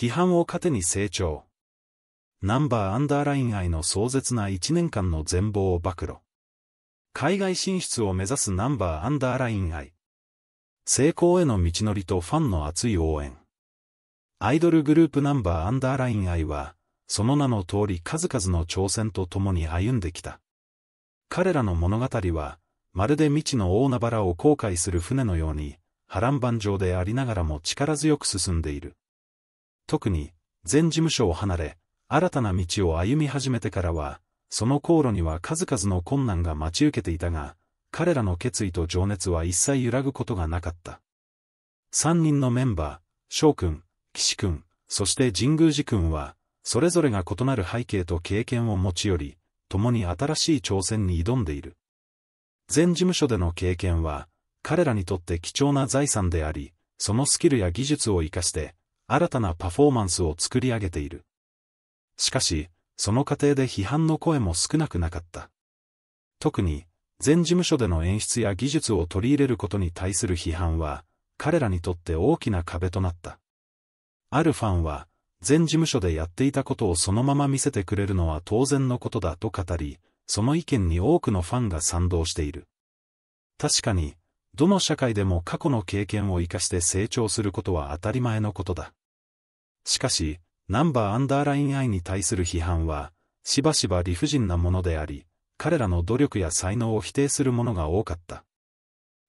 批判を糧に成長。ナンバーアンダーライン愛の壮絶な1年間の全貌を暴露。海外進出を目指すナンバーアンダーライン愛。成功への道のりとファンの熱い応援。アイドルグループナンバーアンダーライン愛は、その名の通り数々の挑戦と共に歩んできた。彼らの物語は、まるで未知の大海原を航海する船のように、波乱万丈でありながらも力強く進んでいる。特に、前事務所を離れ、新たな道を歩み始めてからは、その航路には数々の困難が待ち受けていたが、彼らの決意と情熱は一切揺らぐことがなかった。三人のメンバー、翔くん、岸くん、そして神宮寺くんは、それぞれが異なる背景と経験を持ち寄り、共に新しい挑戦に挑んでいる。前事務所での経験は、彼らにとって貴重な財産であり、そのスキルや技術を活かして、新たなパフォーマンスを作り上げている。しかし、その過程で批判の声も少なくなかった。特に、全事務所での演出や技術を取り入れることに対する批判は、彼らにとって大きな壁となった。あるファンは、全事務所でやっていたことをそのまま見せてくれるのは当然のことだと語り、その意見に多くのファンが賛同している。確かに、どの社会でも過去の経験を生かして成長することは当たり前のことだ。しかし、ナンバーアンダーライン愛に対する批判は、しばしば理不尽なものであり、彼らの努力や才能を否定するものが多かった。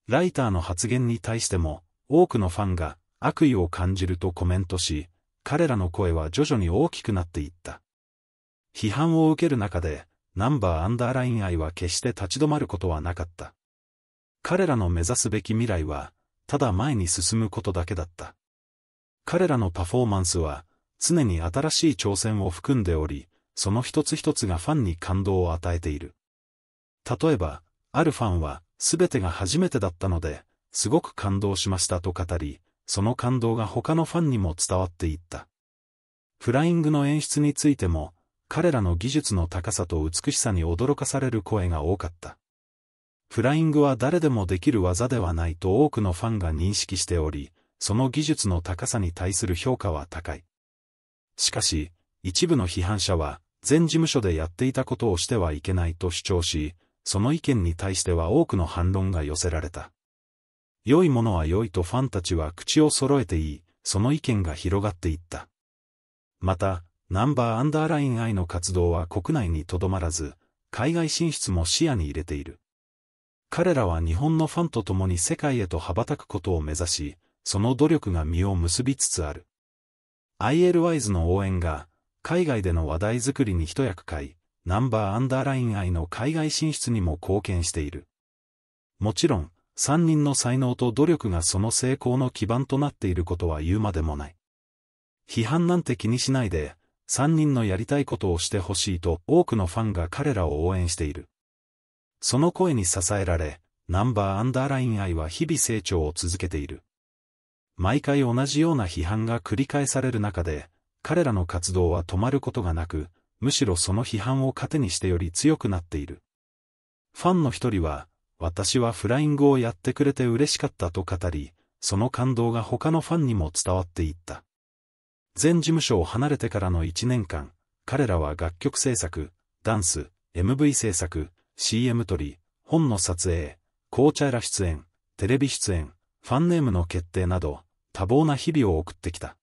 ライターの発言に対しても、多くのファンが悪意を感じるとコメントし、彼らの声は徐々に大きくなっていった。批判を受ける中で、ナンバーアンダーライン愛は決して立ち止まることはなかった。彼らの目指すべき未来は、ただ前に進むことだけだった。彼らのパフォーマンスは、常に新しい挑戦を含んでおり、その一つ一つがファンに感動を与えている。例えば、あるファンは、すべてが初めてだったので、すごく感動しましたと語り、その感動が他のファンにも伝わっていった。フライングの演出についても、彼らの技術の高さと美しさに驚かされる声が多かった。フライングは誰でもできる技ではないと多くのファンが認識しており、その技術の高さに対する評価は高い。しかし、一部の批判者は、全事務所でやっていたことをしてはいけないと主張し、その意見に対しては多くの反論が寄せられた。良いものは良いとファンたちは口を揃えていい、その意見が広がっていった。また、ナンバーアンダーライン I の活動は国内にとどまらず、海外進出も視野に入れている。彼らは日本のファンと共に世界へと羽ばたくことを目指し、その努力が実を結びつつある。ILWISE の応援が、海外での話題作りに一役買い、ナンバーアンダーライン愛の海外進出にも貢献している。もちろん、三人の才能と努力がその成功の基盤となっていることは言うまでもない。批判なんて気にしないで、三人のやりたいことをしてほしいと多くのファンが彼らを応援している。その声に支えられ、ナンバーアンダーライン愛は日々成長を続けている。毎回同じような批判が繰り返される中で、彼らの活動は止まることがなく、むしろその批判を糧にしてより強くなっている。ファンの一人は、私はフライングをやってくれて嬉しかったと語り、その感動が他のファンにも伝わっていった。全事務所を離れてからの1年間、彼らは楽曲制作、ダンス、MV 制作、CM 撮り、本の撮影、紅茶ら出演、テレビ出演、ファンネームの決定など、多忙な日々を送ってきた。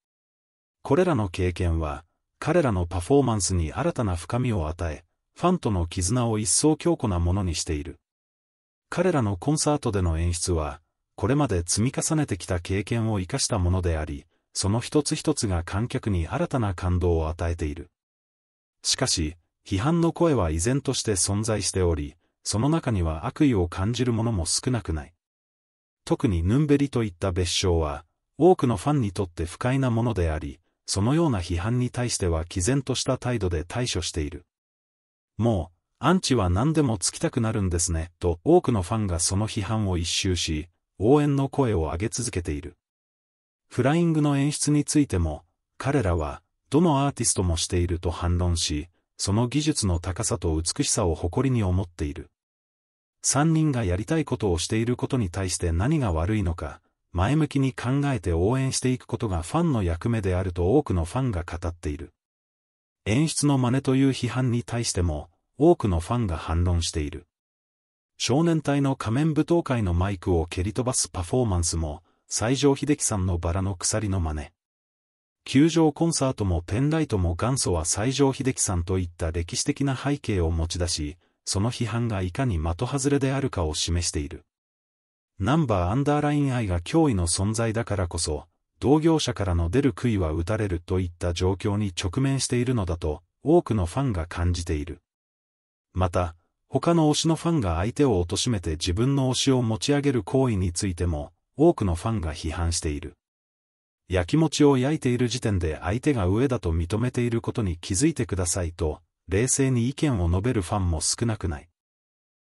これらの経験は、彼らのパフォーマンスに新たな深みを与え、ファンとの絆を一層強固なものにしている。彼らのコンサートでの演出は、これまで積み重ねてきた経験を生かしたものであり、その一つ一つが観客に新たな感動を与えている。しかし、批判の声は依然として存在しており、その中には悪意を感じるものも少なくない。特にヌンベリといった別称は、多くのファンにとって不快なものであり、そのような批判に対しては毅然とした態度で対処している。もう、アンチは何でもつきたくなるんですね、と多くのファンがその批判を一周し、応援の声を上げ続けている。フライングの演出についても、彼らは、どのアーティストもしていると反論し、その技術の高さと美しさを誇りに思っている。三人がやりたいことをしていることに対して何が悪いのか、前向きに考えて応援していくことがファンの役目であると多くのファンが語っている。演出の真似という批判に対しても、多くのファンが反論している。少年隊の仮面舞踏会のマイクを蹴り飛ばすパフォーマンスも、西城秀樹さんのバラの鎖の真似。球場コンサートもペンライトも元祖は西城秀樹さんといった歴史的な背景を持ち出し、その批判がいかに的外れであるかを示している。ナンバーアンダーライン愛が脅威の存在だからこそ、同業者からの出る杭は打たれるといった状況に直面しているのだと、多くのファンが感じている。また、他の推しのファンが相手を貶めて自分の推しを持ち上げる行為についても、多くのファンが批判している。焼き餅を焼いている時点で相手が上だと認めていることに気づいてくださいと、冷静に意見を述べるファンも少なくない。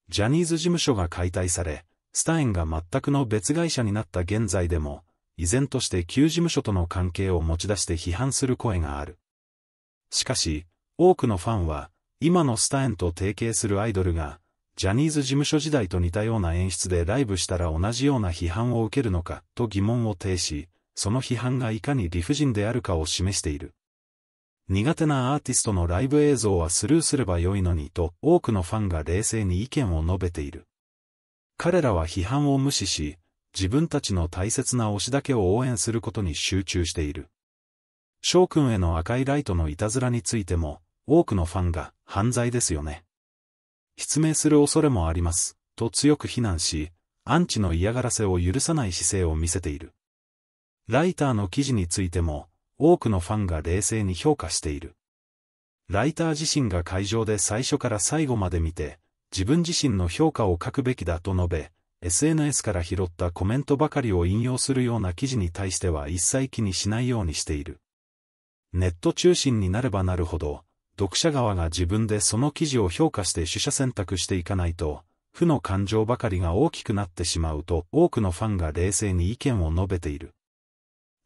ジャニーズ事務所が解体され、スタインが全くの別会社になった現在でも、依然として旧事務所との関係を持ち出して批判する声がある。しかし、多くのファンは、今のスタインと提携するアイドルが、ジャニーズ事務所時代と似たような演出でライブしたら同じような批判を受けるのかと疑問を呈し、その批判がいかに理不尽であるかを示している。苦手なアーティストのライブ映像はスルーすればよいのにと多くのファンが冷静に意見を述べている。彼らは批判を無視し、自分たちの大切な推しだけを応援することに集中している。翔くんへの赤いライトのいたずらについても、多くのファンが犯罪ですよね。失明する恐れもあります、と強く非難し、アンチの嫌がらせを許さない姿勢を見せている。ライターの記事についても、多くのファンが冷静に評価している。ライター自身が会場で最初から最後まで見て、自分自身の評価を書くべきだと述べ、SNS から拾ったコメントばかりを引用するような記事に対しては一切気にしないようにしている。ネット中心になればなるほど、読者側が自分でその記事を評価して取捨選択していかないと、負の感情ばかりが大きくなってしまうと多くのファンが冷静に意見を述べている。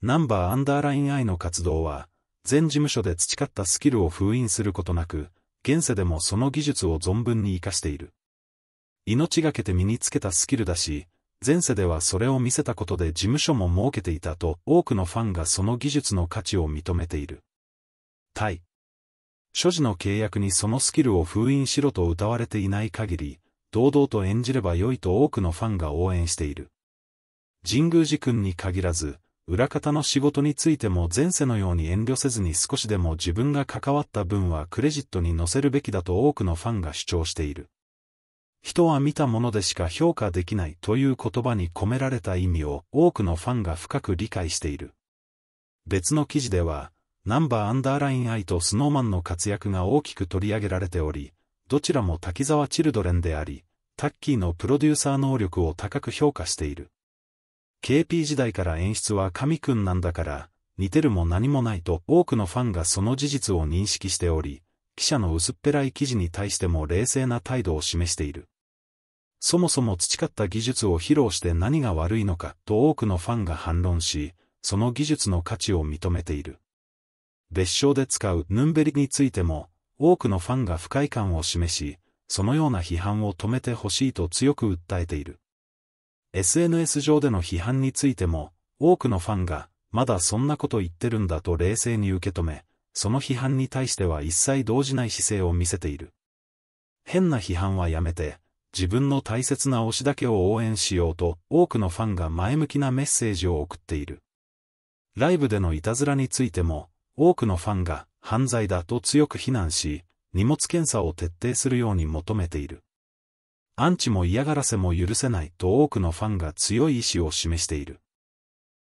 ナンバーアンダーライン I の活動は、全事務所で培ったスキルを封印することなく、現世でもその技術を存分に活かしている。命がけて身につけたスキルだし、前世ではそれを見せたことで事務所も設けていたと多くのファンがその技術の価値を認めている。タイ。所持の契約にそのスキルを封印しろと謳われていない限り、堂々と演じれば良いと多くのファンが応援している。神宮寺君に限らず、裏方の仕事についても前世のように遠慮せずに少しでも自分が関わった分はクレジットに載せるべきだと多くのファンが主張している。人は見たものでしか評価できないという言葉に込められた意味を多くのファンが深く理解している。別の記事では、ナンバーアンダーラインイとスノーマンの活躍が大きく取り上げられており、どちらも滝沢チルドレンであり、タッキーのプロデューサー能力を高く評価している。KP 時代から演出は神くんなんだから、似てるも何もないと多くのファンがその事実を認識しており、記者の薄っぺらい記事に対しても冷静な態度を示している。そもそも培った技術を披露して何が悪いのかと多くのファンが反論し、その技術の価値を認めている。別称で使うヌンベリについても、多くのファンが不快感を示し、そのような批判を止めてほしいと強く訴えている。SNS 上での批判についても、多くのファンが、まだそんなこと言ってるんだと冷静に受け止め、その批判に対しては一切動じない姿勢を見せている。変な批判はやめて、自分の大切な推しだけを応援しようと、多くのファンが前向きなメッセージを送っている。ライブでのいたずらについても、多くのファンが犯罪だと強く非難し、荷物検査を徹底するように求めている。アンチも嫌がらせも許せないと多くのファンが強い意志を示している。